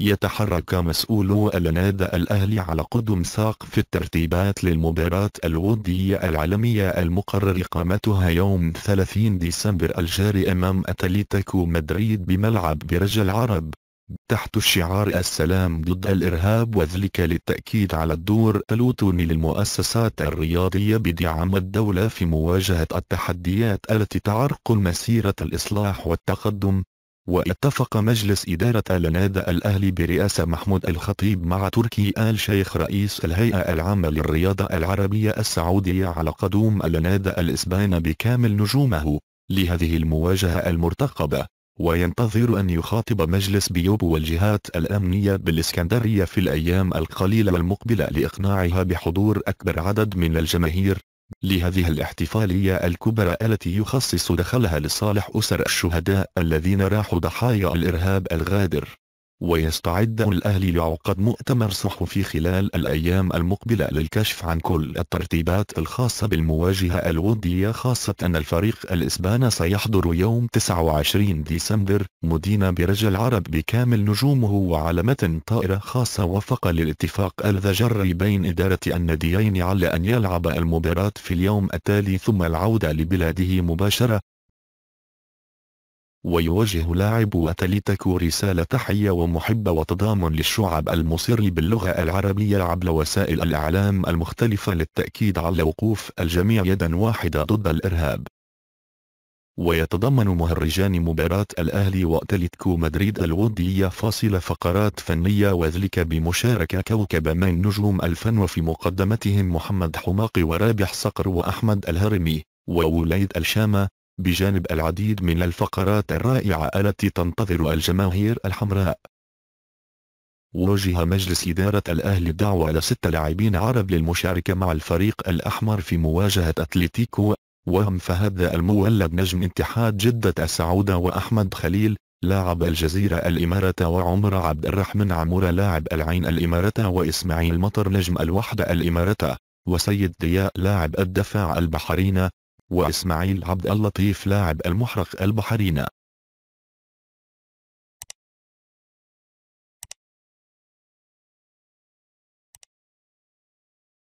يتحرك مسؤولو النادى الأهلي على قدم ساق في الترتيبات للمباراة الودية العالمية المقرر إقامتها يوم 30 ديسمبر الجاري أمام أتليتيكو مدريد بملعب برج العرب تحت الشعار السلام ضد الإرهاب وذلك للتأكيد على الدور تلوتوني للمؤسسات الرياضية بدعم الدولة في مواجهة التحديات التي تعرقل مسيرة الإصلاح والتقدم واتفق مجلس إدارة لنادى الأهلي برئاسة محمود الخطيب مع تركي آل شيخ رئيس الهيئة العامة للرياضة العربية السعودية على قدوم لنادى الإسبان بكامل نجومه لهذه المواجهة المرتقبة وينتظر أن يخاطب مجلس بيوب والجهات الأمنية بالإسكندرية في الأيام القليلة المقبلة لإقناعها بحضور أكبر عدد من الجماهير لهذه الاحتفالية الكبرى التي يخصص دخلها لصالح أسر الشهداء الذين راحوا ضحايا الإرهاب الغادر ويستعد الأهلي لعقد مؤتمر صحفي خلال الأيام المقبلة للكشف عن كل الترتيبات الخاصة بالمواجهة الودية خاصة أن الفريق الإسبان سيحضر يوم 29 ديسمبر مدينة برج العرب بكامل نجومه وعلامة طائرة خاصة وفق للاتفاق الذي بين إدارة الناديين على أن يلعب المباراة في اليوم التالي ثم العودة لبلاده مباشرة ويوجه لاعب أتليتكو رسالة تحية ومحبة وتضامن للشعب المصر باللغة العربية عبر وسائل الإعلام المختلفة للتأكيد على وقوف الجميع يدا واحدة ضد الإرهاب ويتضمن مهرجان مباراة الأهلي وأتلتيكو مدريد الودية فاصل فقرات فنية وذلك بمشاركة كوكب من نجوم الفن وفي مقدمتهم محمد حماقي ورابح صقر وأحمد الهرمي ووليد الشامة بجانب العديد من الفقرات الرائعة التي تنتظر الجماهير الحمراء وجه مجلس إدارة الأهلي دعوة لست لاعبين عرب للمشاركة مع الفريق الأحمر في مواجهة أتلتيكو وهم فهد المولد نجم اتحاد جدة السعودة وأحمد خليل لاعب الجزيرة الإمارة وعمر عبد الرحمن عمورة لاعب العين الإمارة وإسماعيل مطر نجم الوحدة الإمارة وسيد ضياء لاعب الدفاع البحرينة. وإسماعيل عبد اللطيف لاعب المحرق البحرين